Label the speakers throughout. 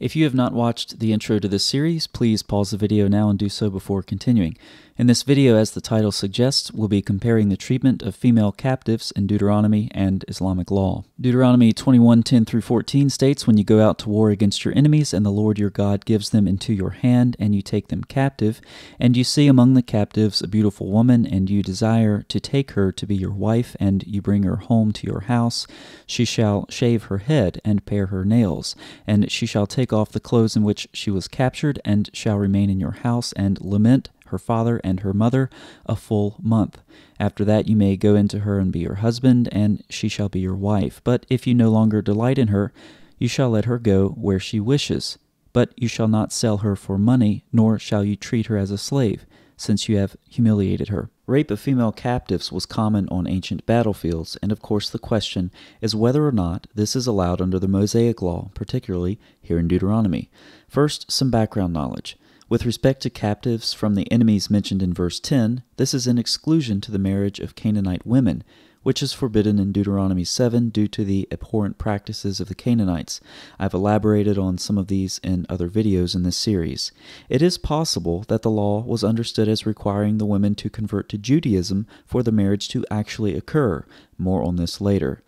Speaker 1: If you have not watched the intro to this series, please pause the video now and do so before continuing. In this video, as the title suggests, we'll be comparing the treatment of female captives in Deuteronomy and Islamic law. Deuteronomy 21:10 through 14 states, "When you go out to war against your enemies, and the Lord your God gives them into your hand, and you take them captive, and you see among the captives a beautiful woman, and you desire to take her to be your wife, and you bring her home to your house, she shall shave her head and pare her nails, and she shall take take off the clothes in which she was captured, and shall remain in your house, and lament her father and her mother a full month. After that you may go into her and be her husband, and she shall be your wife. But if you no longer delight in her, you shall let her go where she wishes. But you shall not sell her for money, nor shall you treat her as a slave since you have humiliated her. Rape of female captives was common on ancient battlefields, and of course the question is whether or not this is allowed under the Mosaic Law, particularly here in Deuteronomy. First, some background knowledge. With respect to captives from the enemies mentioned in verse 10, this is an exclusion to the marriage of Canaanite women, which is forbidden in Deuteronomy 7 due to the abhorrent practices of the Canaanites. I've elaborated on some of these in other videos in this series. It is possible that the law was understood as requiring the women to convert to Judaism for the marriage to actually occur. More on this later.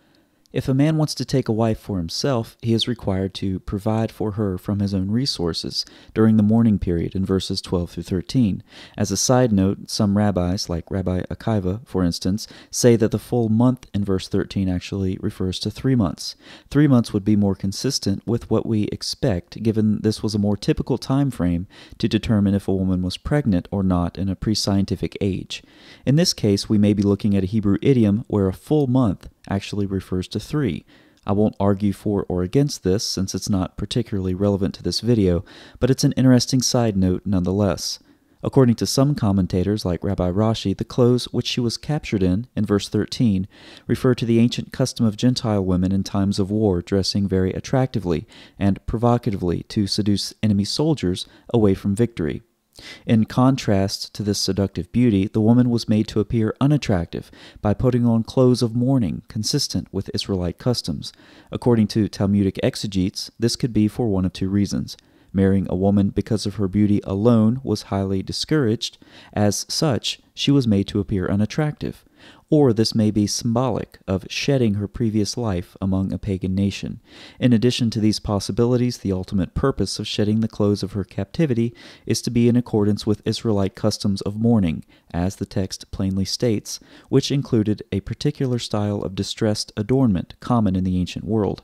Speaker 1: If a man wants to take a wife for himself, he is required to provide for her from his own resources during the mourning period in verses 12 through 13. As a side note, some rabbis, like Rabbi Akiva, for instance, say that the full month in verse 13 actually refers to three months. Three months would be more consistent with what we expect, given this was a more typical time frame to determine if a woman was pregnant or not in a pre scientific age. In this case, we may be looking at a Hebrew idiom where a full month actually refers to 3. I won't argue for or against this since it's not particularly relevant to this video, but it's an interesting side note nonetheless. According to some commentators, like Rabbi Rashi, the clothes which she was captured in, in verse 13, refer to the ancient custom of Gentile women in times of war dressing very attractively and provocatively to seduce enemy soldiers away from victory. In contrast to this seductive beauty, the woman was made to appear unattractive by putting on clothes of mourning consistent with Israelite customs. According to Talmudic exegetes, this could be for one of two reasons. Marrying a woman because of her beauty alone was highly discouraged. As such, she was made to appear unattractive or this may be symbolic of shedding her previous life among a pagan nation. In addition to these possibilities, the ultimate purpose of shedding the clothes of her captivity is to be in accordance with Israelite customs of mourning, as the text plainly states, which included a particular style of distressed adornment common in the ancient world.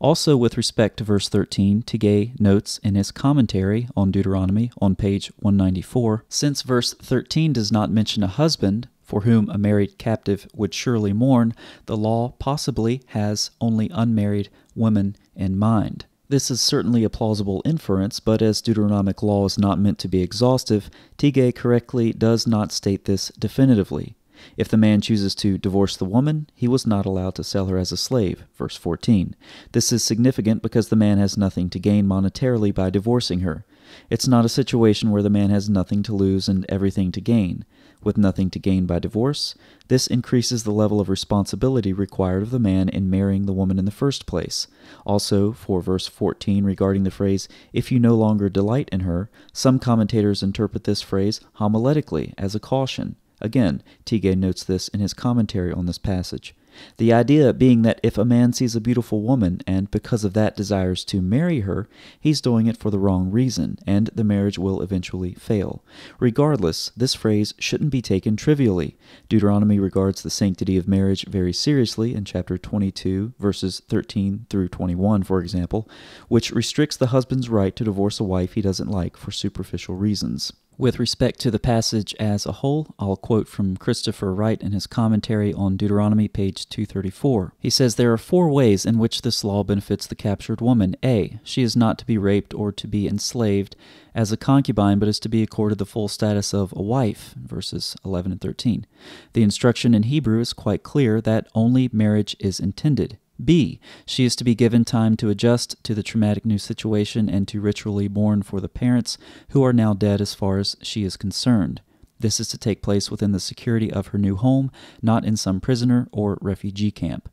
Speaker 1: Also, with respect to verse 13, Tigay notes in his commentary on Deuteronomy on page 194 since verse 13 does not mention a husband, for whom a married captive would surely mourn, the law possibly has only unmarried women in mind. This is certainly a plausible inference, but as Deuteronomic law is not meant to be exhaustive, Tige correctly does not state this definitively. If the man chooses to divorce the woman, he was not allowed to sell her as a slave. Verse 14. This is significant because the man has nothing to gain monetarily by divorcing her. It's not a situation where the man has nothing to lose and everything to gain with nothing to gain by divorce, this increases the level of responsibility required of the man in marrying the woman in the first place. Also, for verse 14 regarding the phrase, if you no longer delight in her, some commentators interpret this phrase homiletically as a caution. Again, Tige notes this in his commentary on this passage. The idea being that if a man sees a beautiful woman and because of that desires to marry her, he's doing it for the wrong reason, and the marriage will eventually fail. Regardless, this phrase shouldn't be taken trivially. Deuteronomy regards the sanctity of marriage very seriously in chapter 22, verses 13 through 21, for example, which restricts the husband's right to divorce a wife he doesn't like for superficial reasons. With respect to the passage as a whole, I'll quote from Christopher Wright in his commentary on Deuteronomy, page 234. He says there are four ways in which this law benefits the captured woman. A. She is not to be raped or to be enslaved as a concubine, but is to be accorded the full status of a wife, verses 11 and 13. The instruction in Hebrew is quite clear that only marriage is intended. B. She is to be given time to adjust to the traumatic new situation and to ritually mourn for the parents who are now dead as far as she is concerned. This is to take place within the security of her new home, not in some prisoner or refugee camp.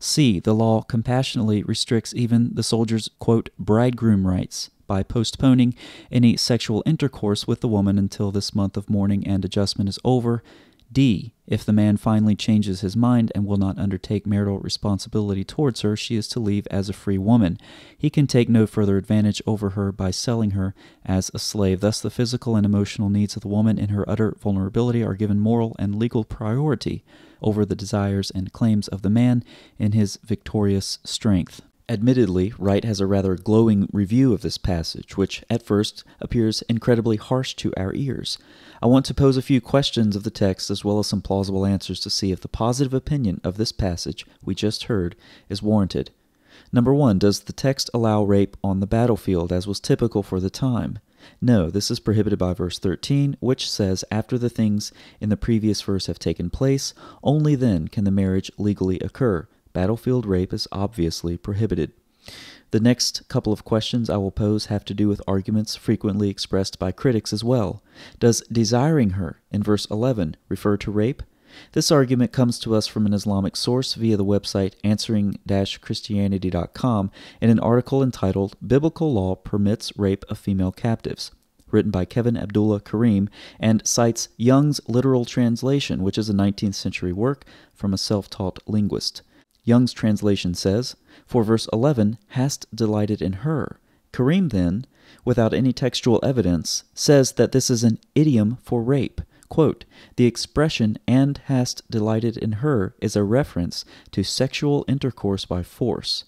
Speaker 1: C. The law compassionately restricts even the soldier's, quote, bridegroom rights by postponing any sexual intercourse with the woman until this month of mourning and adjustment is over, D. If the man finally changes his mind and will not undertake marital responsibility towards her, she is to leave as a free woman. He can take no further advantage over her by selling her as a slave. Thus, the physical and emotional needs of the woman in her utter vulnerability are given moral and legal priority over the desires and claims of the man in his victorious strength. Admittedly, Wright has a rather glowing review of this passage, which at first appears incredibly harsh to our ears. I want to pose a few questions of the text as well as some plausible answers to see if the positive opinion of this passage we just heard is warranted. Number one, does the text allow rape on the battlefield, as was typical for the time? No, this is prohibited by verse 13, which says, After the things in the previous verse have taken place, only then can the marriage legally occur. Battlefield rape is obviously prohibited. The next couple of questions I will pose have to do with arguments frequently expressed by critics as well. Does desiring her in verse 11 refer to rape? This argument comes to us from an Islamic source via the website answering Christianity.com in an article entitled Biblical Law Permits Rape of Female Captives, written by Kevin Abdullah Karim, and cites Young's literal translation, which is a 19th century work from a self taught linguist. Young's translation says, For verse 11, hast delighted in her. Kareem then, without any textual evidence, says that this is an idiom for rape. Quote, the expression and hast delighted in her is a reference to sexual intercourse by force.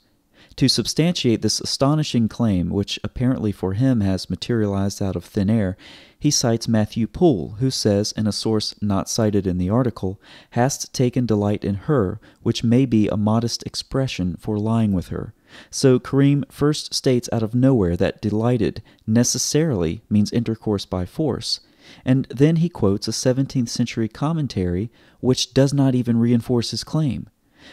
Speaker 1: To substantiate this astonishing claim, which apparently for him has materialized out of thin air, he cites Matthew Poole, who says, in a source not cited in the article, Hast taken delight in her, which may be a modest expression for lying with her. So Kareem first states out of nowhere that delighted necessarily means intercourse by force, and then he quotes a 17th century commentary which does not even reinforce his claim.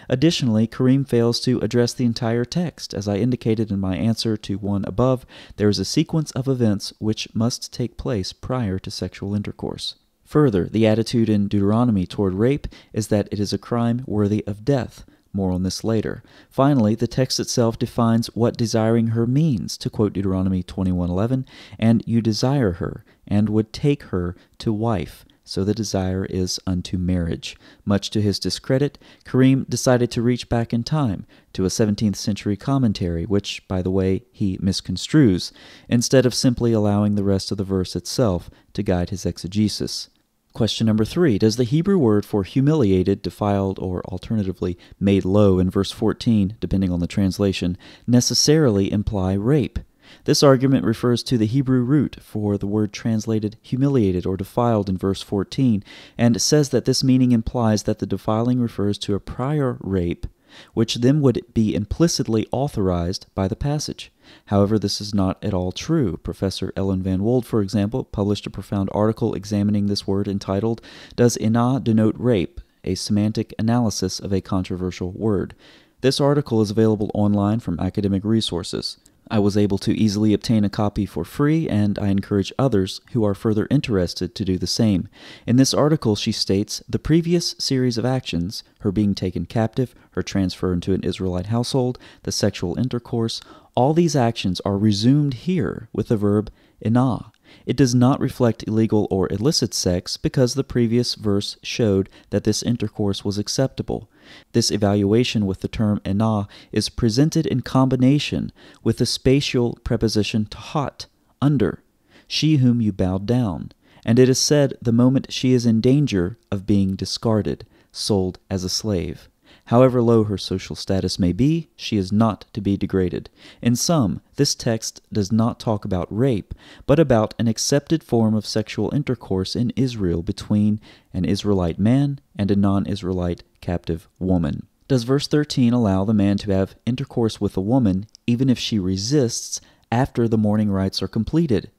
Speaker 1: Additionally, Kareem fails to address the entire text. As I indicated in my answer to one above, there is a sequence of events which must take place prior to sexual intercourse. Further, the attitude in Deuteronomy toward rape is that it is a crime worthy of death. More on this later. Finally, the text itself defines what desiring her means, to quote Deuteronomy 21:11, and you desire her and would take her to wife so the desire is unto marriage. Much to his discredit, Karim decided to reach back in time to a 17th century commentary, which, by the way, he misconstrues, instead of simply allowing the rest of the verse itself to guide his exegesis. Question number three Does the Hebrew word for humiliated, defiled, or alternatively made low in verse 14, depending on the translation, necessarily imply rape? This argument refers to the Hebrew root for the word translated humiliated or defiled in verse 14, and says that this meaning implies that the defiling refers to a prior rape, which then would be implicitly authorized by the passage. However, this is not at all true. Professor Ellen Van Wold, for example, published a profound article examining this word entitled, Does Inah Denote Rape? A Semantic Analysis of a Controversial Word. This article is available online from academic resources. I was able to easily obtain a copy for free, and I encourage others who are further interested to do the same. In this article, she states the previous series of actions her being taken captive, her transfer into an Israelite household, the sexual intercourse all these actions are resumed here with the verb inah. It does not reflect illegal or illicit sex because the previous verse showed that this intercourse was acceptable. This evaluation with the term ena is presented in combination with the spatial preposition tahat, under, she whom you bowed down, and it is said the moment she is in danger of being discarded, sold as a slave. However low her social status may be, she is not to be degraded. In sum, this text does not talk about rape, but about an accepted form of sexual intercourse in Israel between an Israelite man and a non Israelite captive woman. Does verse 13 allow the man to have intercourse with a woman even if she resists after the mourning rites are completed?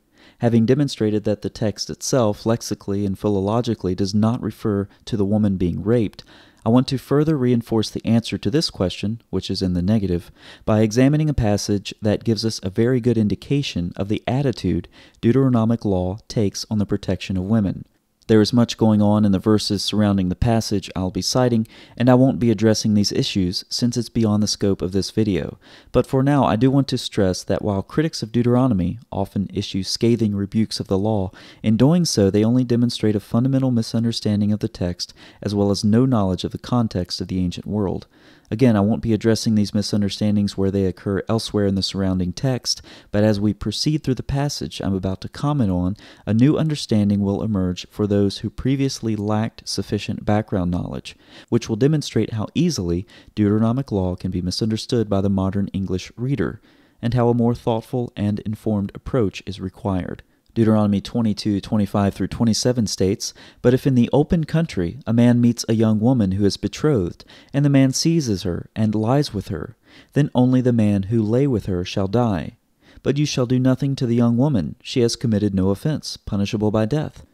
Speaker 1: Having demonstrated that the text itself, lexically and philologically, does not refer to the woman being raped, I want to further reinforce the answer to this question, which is in the negative, by examining a passage that gives us a very good indication of the attitude Deuteronomic law takes on the protection of women. There is much going on in the verses surrounding the passage I'll be citing, and I won't be addressing these issues since it's beyond the scope of this video. But for now, I do want to stress that while critics of Deuteronomy often issue scathing rebukes of the law, in doing so they only demonstrate a fundamental misunderstanding of the text as well as no knowledge of the context of the ancient world. Again, I won't be addressing these misunderstandings where they occur elsewhere in the surrounding text, but as we proceed through the passage I'm about to comment on, a new understanding will emerge for those who previously lacked sufficient background knowledge, which will demonstrate how easily Deuteronomic law can be misunderstood by the modern English reader, and how a more thoughtful and informed approach is required. Deuteronomy 22, 25 through 27 states, But if in the open country a man meets a young woman who is betrothed, and the man seizes her, and lies with her, then only the man who lay with her shall die. But you shall do nothing to the young woman, she has committed no offense, punishable by death.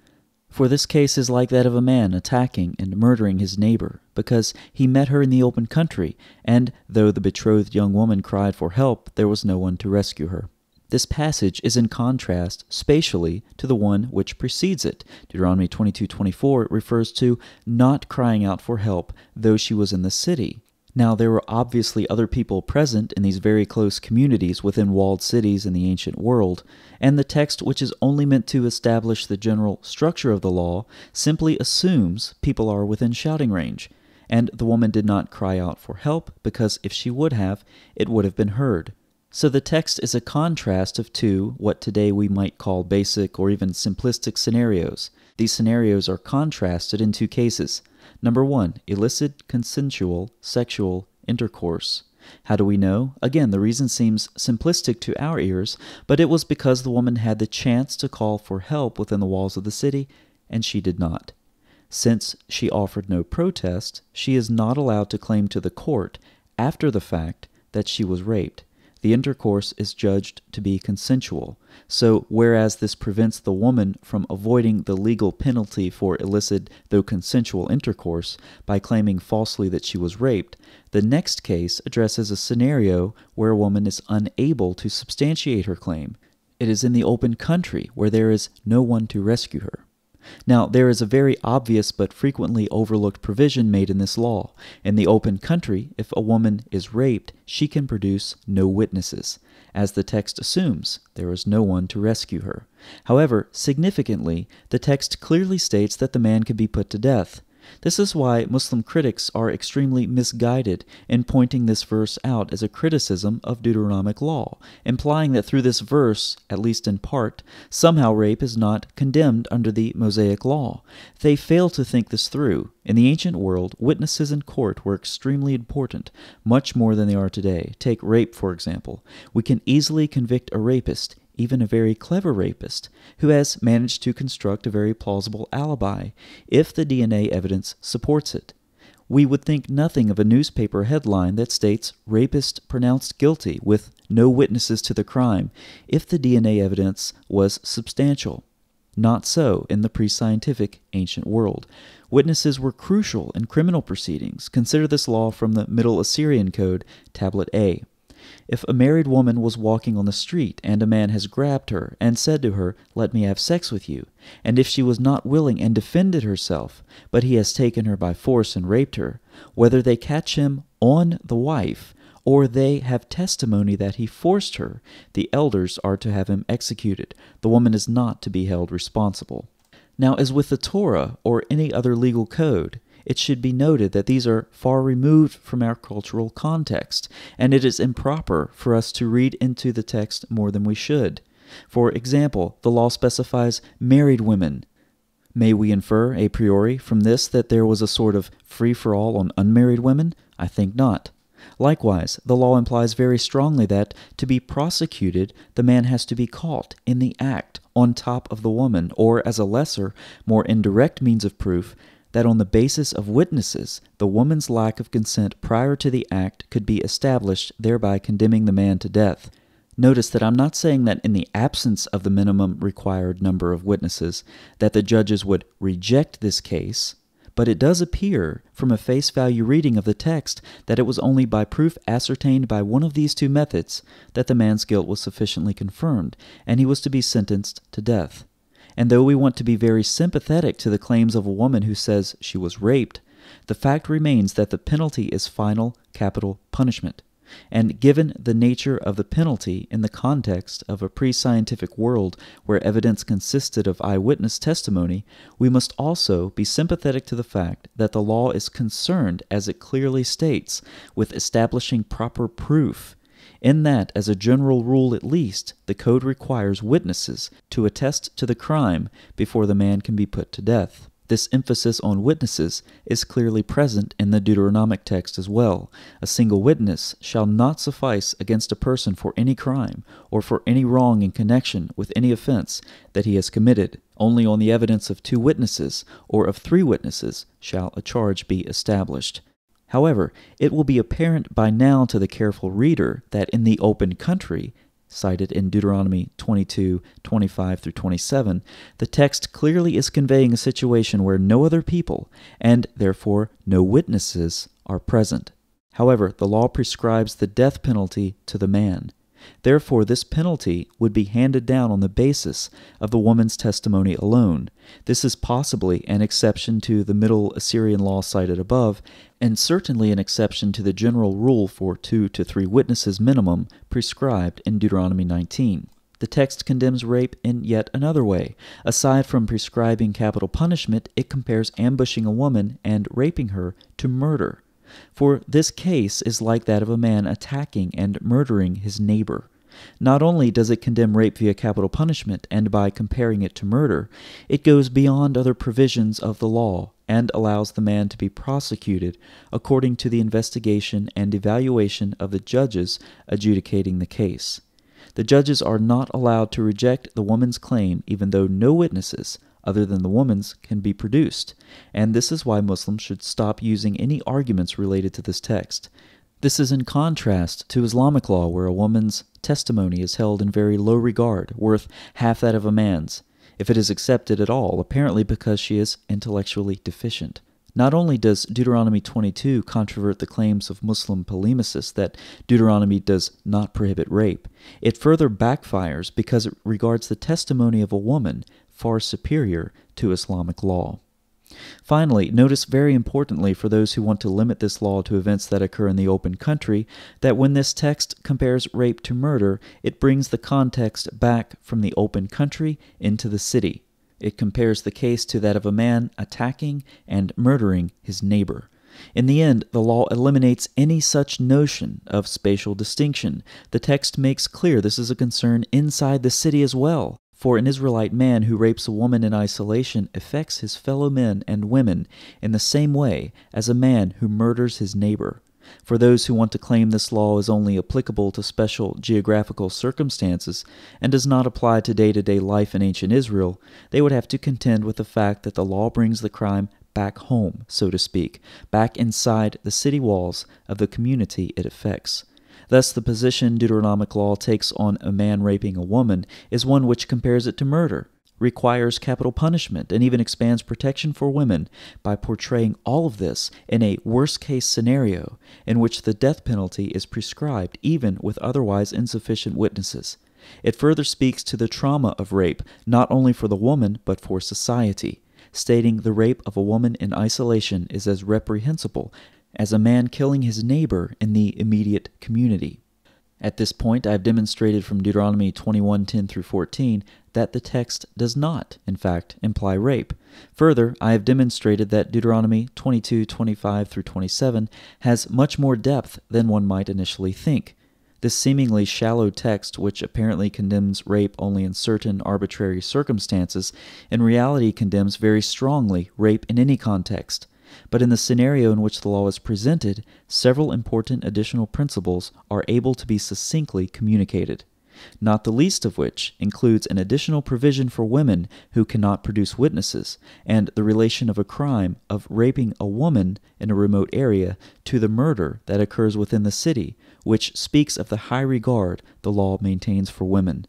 Speaker 1: For this case is like that of a man attacking and murdering his neighbor, because he met her in the open country, and though the betrothed young woman cried for help, there was no one to rescue her. This passage is in contrast spatially to the one which precedes it. Deuteronomy 22:24 refers to not crying out for help though she was in the city. Now, there were obviously other people present in these very close communities within walled cities in the ancient world, and the text, which is only meant to establish the general structure of the law, simply assumes people are within shouting range, and the woman did not cry out for help because if she would have, it would have been heard. So the text is a contrast of two, what today we might call basic or even simplistic scenarios. These scenarios are contrasted in two cases. Number one, illicit consensual sexual intercourse. How do we know? Again, the reason seems simplistic to our ears, but it was because the woman had the chance to call for help within the walls of the city, and she did not. Since she offered no protest, she is not allowed to claim to the court after the fact that she was raped the intercourse is judged to be consensual. So, whereas this prevents the woman from avoiding the legal penalty for illicit, though consensual, intercourse by claiming falsely that she was raped, the next case addresses a scenario where a woman is unable to substantiate her claim. It is in the open country where there is no one to rescue her. Now, there is a very obvious but frequently overlooked provision made in this law. In the open country, if a woman is raped, she can produce no witnesses. As the text assumes, there is no one to rescue her. However, significantly, the text clearly states that the man can be put to death. This is why Muslim critics are extremely misguided in pointing this verse out as a criticism of Deuteronomic law, implying that through this verse, at least in part, somehow rape is not condemned under the Mosaic law. They fail to think this through. In the ancient world, witnesses in court were extremely important, much more than they are today. Take rape, for example. We can easily convict a rapist even a very clever rapist, who has managed to construct a very plausible alibi if the DNA evidence supports it. We would think nothing of a newspaper headline that states rapist pronounced guilty with no witnesses to the crime if the DNA evidence was substantial. Not so in the pre scientific ancient world. Witnesses were crucial in criminal proceedings. Consider this law from the Middle Assyrian Code, Tablet A. If a married woman was walking on the street, and a man has grabbed her and said to her, Let me have sex with you, and if she was not willing and defended herself, but he has taken her by force and raped her, whether they catch him on the wife, or they have testimony that he forced her, the elders are to have him executed. The woman is not to be held responsible. Now, as with the Torah or any other legal code, it should be noted that these are far removed from our cultural context, and it is improper for us to read into the text more than we should. For example, the law specifies married women. May we infer a priori from this that there was a sort of free for all on unmarried women? I think not. Likewise, the law implies very strongly that, to be prosecuted, the man has to be caught in the act on top of the woman, or, as a lesser, more indirect means of proof, that on the basis of witnesses, the woman's lack of consent prior to the act could be established, thereby condemning the man to death. Notice that I'm not saying that in the absence of the minimum required number of witnesses that the judges would reject this case, but it does appear from a face value reading of the text that it was only by proof ascertained by one of these two methods that the man's guilt was sufficiently confirmed and he was to be sentenced to death. And though we want to be very sympathetic to the claims of a woman who says she was raped, the fact remains that the penalty is final capital punishment. And given the nature of the penalty in the context of a pre scientific world where evidence consisted of eyewitness testimony, we must also be sympathetic to the fact that the law is concerned, as it clearly states, with establishing proper proof in that, as a general rule at least, the code requires witnesses to attest to the crime before the man can be put to death. This emphasis on witnesses is clearly present in the Deuteronomic text as well. A single witness shall not suffice against a person for any crime or for any wrong in connection with any offense that he has committed. Only on the evidence of two witnesses or of three witnesses shall a charge be established. However, it will be apparent by now to the careful reader that in the open country, cited in Deuteronomy 22 25 through 27, the text clearly is conveying a situation where no other people, and therefore no witnesses, are present. However, the law prescribes the death penalty to the man. Therefore, this penalty would be handed down on the basis of the woman's testimony alone. This is possibly an exception to the Middle Assyrian law cited above, and certainly an exception to the general rule for two to three witnesses minimum prescribed in Deuteronomy 19. The text condemns rape in yet another way. Aside from prescribing capital punishment, it compares ambushing a woman and raping her to murder. For this case is like that of a man attacking and murdering his neighbor. Not only does it condemn rape via capital punishment and by comparing it to murder, it goes beyond other provisions of the law and allows the man to be prosecuted according to the investigation and evaluation of the judges adjudicating the case. The judges are not allowed to reject the woman's claim even though no witnesses, other than the woman's can be produced, and this is why Muslims should stop using any arguments related to this text. This is in contrast to Islamic law, where a woman's testimony is held in very low regard, worth half that of a man's, if it is accepted at all, apparently because she is intellectually deficient. Not only does Deuteronomy 22 controvert the claims of Muslim polemicists that Deuteronomy does not prohibit rape, it further backfires because it regards the testimony of a woman far superior to Islamic law. Finally, notice very importantly for those who want to limit this law to events that occur in the open country that when this text compares rape to murder, it brings the context back from the open country into the city. It compares the case to that of a man attacking and murdering his neighbor. In the end, the law eliminates any such notion of spatial distinction. The text makes clear this is a concern inside the city as well, for an Israelite man who rapes a woman in isolation affects his fellow men and women in the same way as a man who murders his neighbor. For those who want to claim this law is only applicable to special geographical circumstances and does not apply to day to day life in ancient Israel, they would have to contend with the fact that the law brings the crime back home, so to speak, back inside the city walls of the community it affects. Thus, the position Deuteronomic law takes on a man raping a woman is one which compares it to murder, requires capital punishment, and even expands protection for women by portraying all of this in a worst case scenario in which the death penalty is prescribed even with otherwise insufficient witnesses. It further speaks to the trauma of rape, not only for the woman, but for society, stating the rape of a woman in isolation is as reprehensible as a man killing his neighbor in the immediate community. At this point, I've demonstrated from Deuteronomy 21:10 through 14 that the text does not, in fact, imply rape. Further, I have demonstrated that Deuteronomy 22:25 through 27 has much more depth than one might initially think. This seemingly shallow text, which apparently condemns rape only in certain arbitrary circumstances, in reality condemns very strongly rape in any context. But in the scenario in which the law is presented, several important additional principles are able to be succinctly communicated, not the least of which includes an additional provision for women who cannot produce witnesses, and the relation of a crime of raping a woman in a remote area to the murder that occurs within the city, which speaks of the high regard the law maintains for women.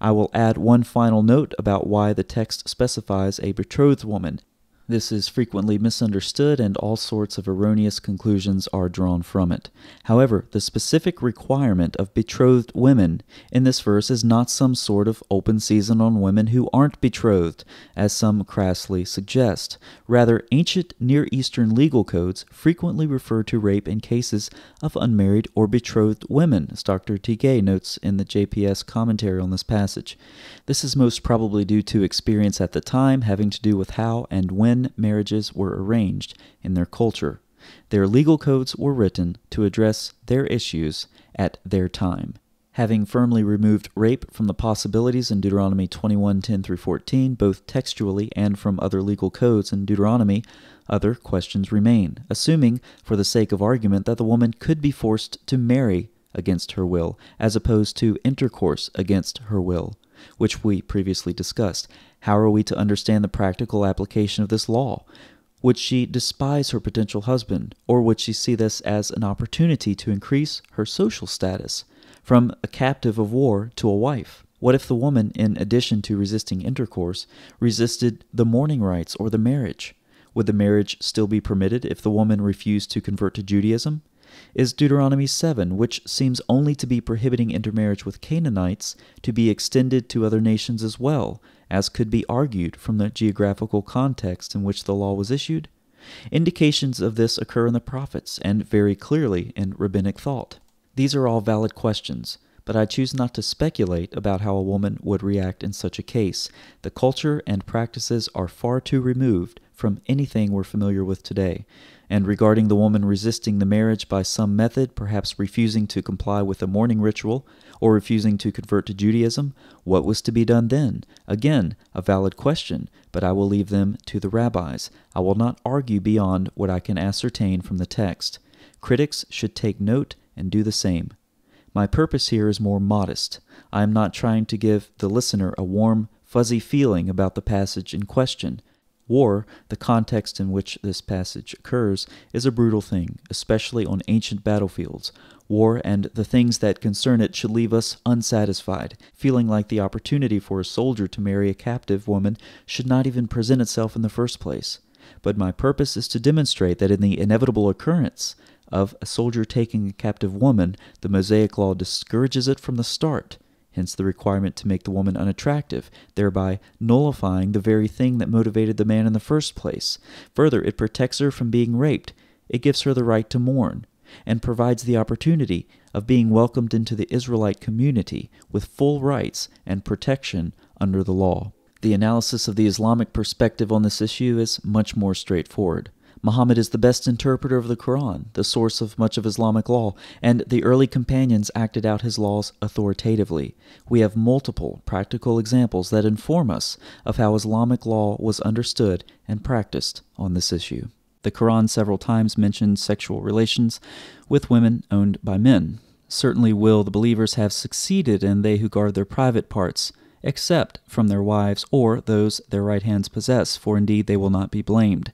Speaker 1: I will add one final note about why the text specifies a betrothed woman this is frequently misunderstood, and all sorts of erroneous conclusions are drawn from it. However, the specific requirement of betrothed women in this verse is not some sort of open season on women who aren't betrothed, as some crassly suggest. Rather, ancient Near Eastern legal codes frequently refer to rape in cases of unmarried or betrothed women, as Dr. Tigay notes in the JPS commentary on this passage. This is most probably due to experience at the time having to do with how and when when marriages were arranged in their culture. Their legal codes were written to address their issues at their time. Having firmly removed rape from the possibilities in Deuteronomy 21:10 through 14, both textually and from other legal codes in Deuteronomy, other questions remain, assuming for the sake of argument that the woman could be forced to marry against her will as opposed to intercourse against her will which we previously discussed. How are we to understand the practical application of this law? Would she despise her potential husband, or would she see this as an opportunity to increase her social status from a captive of war to a wife? What if the woman, in addition to resisting intercourse, resisted the mourning rites or the marriage? Would the marriage still be permitted if the woman refused to convert to Judaism? is Deuteronomy 7, which seems only to be prohibiting intermarriage with Canaanites to be extended to other nations as well, as could be argued from the geographical context in which the law was issued. Indications of this occur in the prophets and very clearly in rabbinic thought. These are all valid questions, but I choose not to speculate about how a woman would react in such a case. The culture and practices are far too removed from anything we're familiar with today and regarding the woman resisting the marriage by some method, perhaps refusing to comply with a mourning ritual or refusing to convert to Judaism, what was to be done then? Again, a valid question, but I will leave them to the rabbis. I will not argue beyond what I can ascertain from the text. Critics should take note and do the same. My purpose here is more modest. I am not trying to give the listener a warm, fuzzy feeling about the passage in question. War, the context in which this passage occurs, is a brutal thing, especially on ancient battlefields. War and the things that concern it should leave us unsatisfied, feeling like the opportunity for a soldier to marry a captive woman should not even present itself in the first place. But my purpose is to demonstrate that in the inevitable occurrence of a soldier taking a captive woman, the Mosaic Law discourages it from the start hence the requirement to make the woman unattractive, thereby nullifying the very thing that motivated the man in the first place. Further, it protects her from being raped, it gives her the right to mourn, and provides the opportunity of being welcomed into the Israelite community with full rights and protection under the law. The analysis of the Islamic perspective on this issue is much more straightforward. Muhammad is the best interpreter of the Quran, the source of much of Islamic law, and the early companions acted out his laws authoritatively. We have multiple practical examples that inform us of how Islamic law was understood and practiced on this issue. The Quran several times mentions sexual relations with women owned by men. Certainly will the believers have succeeded and they who guard their private parts, except from their wives or those their right hands possess, for indeed they will not be blamed.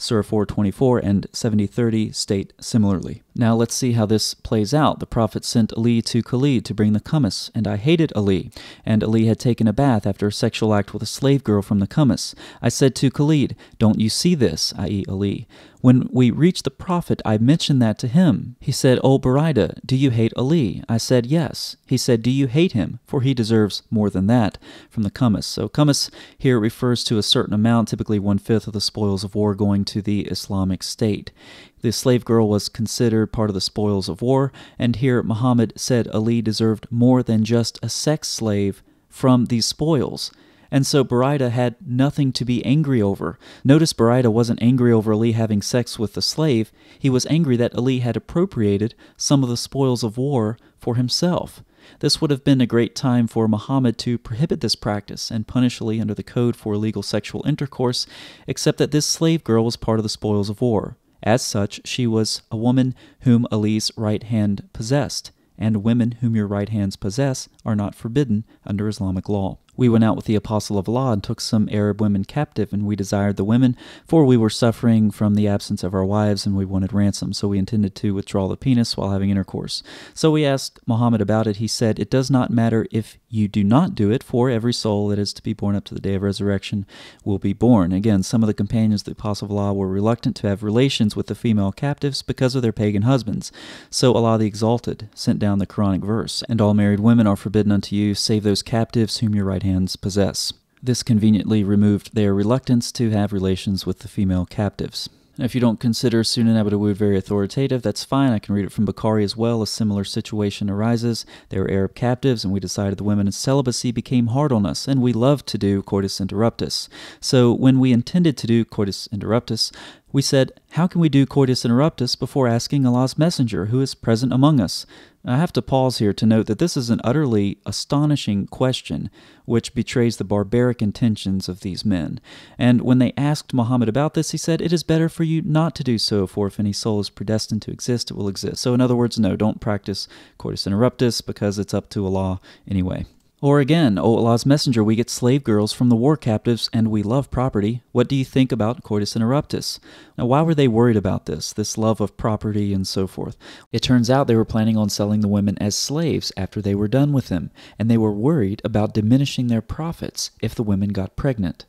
Speaker 1: Surah 424 and 7030 state similarly. Now let's see how this plays out. The Prophet sent Ali to Khalid to bring the kumis, and I hated Ali, and Ali had taken a bath after a sexual act with a slave girl from the kumis. I said to Khalid, Don't you see this, i.e., Ali? When we reached the prophet, I mentioned that to him. He said, O Barida, do you hate Ali? I said, Yes. He said, Do you hate him? For he deserves more than that from the kumas." So kumas here refers to a certain amount, typically one fifth of the spoils of war going to the Islamic State. The slave girl was considered part of the spoils of war, and here Muhammad said Ali deserved more than just a sex slave from these spoils. And so Barida had nothing to be angry over. Notice Barida wasn't angry over Ali having sex with the slave, he was angry that Ali had appropriated some of the spoils of war for himself. This would have been a great time for Muhammad to prohibit this practice and punish Ali under the code for illegal sexual intercourse, except that this slave girl was part of the spoils of war. As such, she was a woman whom Ali's right hand possessed, and women whom your right hands possess are not forbidden under Islamic law. We went out with the apostle of law and took some Arab women captive, and we desired the women, for we were suffering from the absence of our wives, and we wanted ransom, so we intended to withdraw the penis while having intercourse. So we asked Muhammad about it. He said, It does not matter if you do not do it, for every soul that is to be born up to the day of resurrection will be born. Again, some of the companions of the apostle of law were reluctant to have relations with the female captives because of their pagan husbands. So Allah the Exalted sent down the Quranic verse, And all married women are forbidden unto you, save those captives whom your right right hands possess. This conveniently removed their reluctance to have relations with the female captives. if you don't consider Sunan Abdawud very authoritative, that's fine. I can read it from Bukhari as well. A similar situation arises. There were Arab captives, and we decided the women in celibacy became hard on us, and we loved to do Cordis interruptus. So when we intended to do Cordis interruptus, we said, How can we do Cordis interruptus before asking Allah's Messenger, who is present among us? I have to pause here to note that this is an utterly astonishing question, which betrays the barbaric intentions of these men. And when they asked Muhammad about this, he said, It is better for you not to do so, for if any soul is predestined to exist, it will exist. So, in other words, no, don't practice cordis interruptus because it's up to Allah anyway. Or again, O Allah's messenger, we get slave girls from the war captives and we love property. What do you think about coitus interruptus? Now, why were they worried about this, this love of property and so forth? It turns out they were planning on selling the women as slaves after they were done with them, and they were worried about diminishing their profits if the women got pregnant.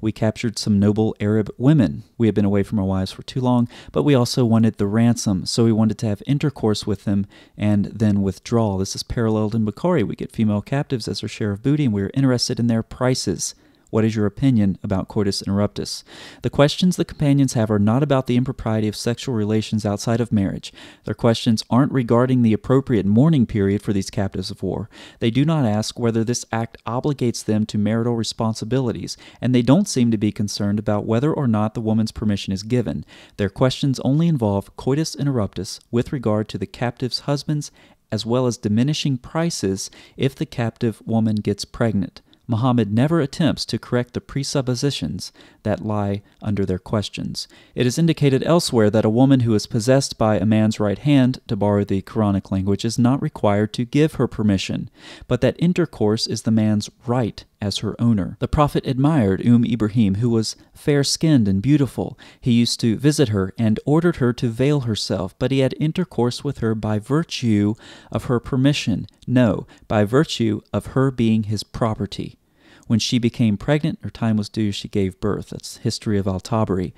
Speaker 1: We captured some noble Arab women. We had been away from our wives for too long, but we also wanted the ransom, so we wanted to have intercourse with them and then withdraw. This is paralleled in Bukhari. We get female captives as our share of booty, and we are interested in their prices. What is your opinion about coitus interruptus? The questions the companions have are not about the impropriety of sexual relations outside of marriage. Their questions aren't regarding the appropriate mourning period for these captives of war. They do not ask whether this act obligates them to marital responsibilities, and they don't seem to be concerned about whether or not the woman's permission is given. Their questions only involve coitus interruptus with regard to the captive's husbands as well as diminishing prices if the captive woman gets pregnant. Muhammad never attempts to correct the presuppositions that lie under their questions. It is indicated elsewhere that a woman who is possessed by a man's right hand, to borrow the Quranic language, is not required to give her permission, but that intercourse is the man's right as her owner. The Prophet admired Umm Ibrahim, who was fair skinned and beautiful. He used to visit her and ordered her to veil herself, but he had intercourse with her by virtue of her permission, no, by virtue of her being his property. When she became pregnant, her time was due, she gave birth. That's history of Al-Tabari.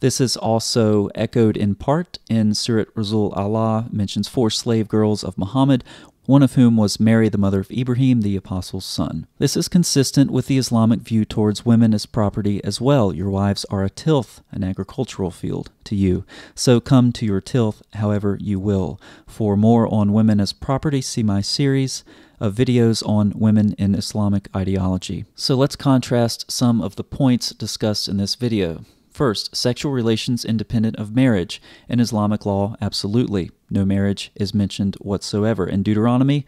Speaker 1: This is also echoed in part in Surat Rasul Allah mentions four slave girls of Muhammad, one of whom was Mary, the mother of Ibrahim, the apostle's son. This is consistent with the Islamic view towards women as property as well. Your wives are a tilth, an agricultural field, to you. So come to your tilth however you will. For more on women as property, see my series of videos on women in Islamic ideology. So let's contrast some of the points discussed in this video. First, sexual relations independent of marriage. In Islamic law, absolutely. No marriage is mentioned whatsoever. In Deuteronomy,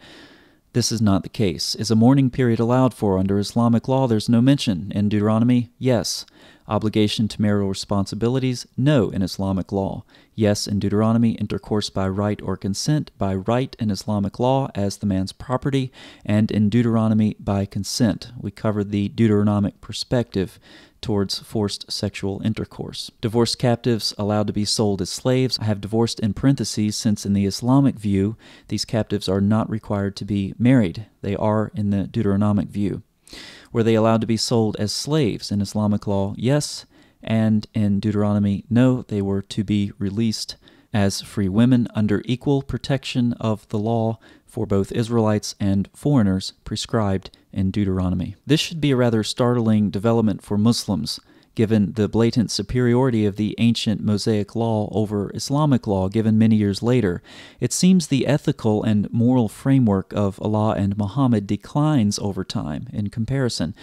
Speaker 1: this is not the case. Is a mourning period allowed for under Islamic law? There's no mention. In Deuteronomy, yes. Obligation to marital responsibilities? No, in Islamic law. Yes, in Deuteronomy, intercourse by right or consent, by right in Islamic law as the man's property, and in Deuteronomy, by consent. We covered the Deuteronomic perspective towards forced sexual intercourse. Divorced captives allowed to be sold as slaves. I have divorced in parentheses since, in the Islamic view, these captives are not required to be married. They are in the Deuteronomic view. Were they allowed to be sold as slaves in Islamic law? Yes. And in Deuteronomy, no, they were to be released as free women under equal protection of the law for both Israelites and foreigners prescribed in Deuteronomy. This should be a rather startling development for Muslims, given the blatant superiority of the ancient Mosaic law over Islamic law given many years later. It seems the ethical and moral framework of Allah and Muhammad declines over time in comparison.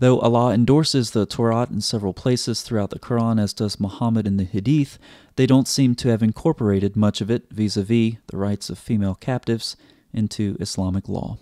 Speaker 1: Though Allah endorses the Torah in several places throughout the Quran, as does Muhammad in the Hadith, they don't seem to have incorporated much of it vis a vis the rights of female captives into Islamic law.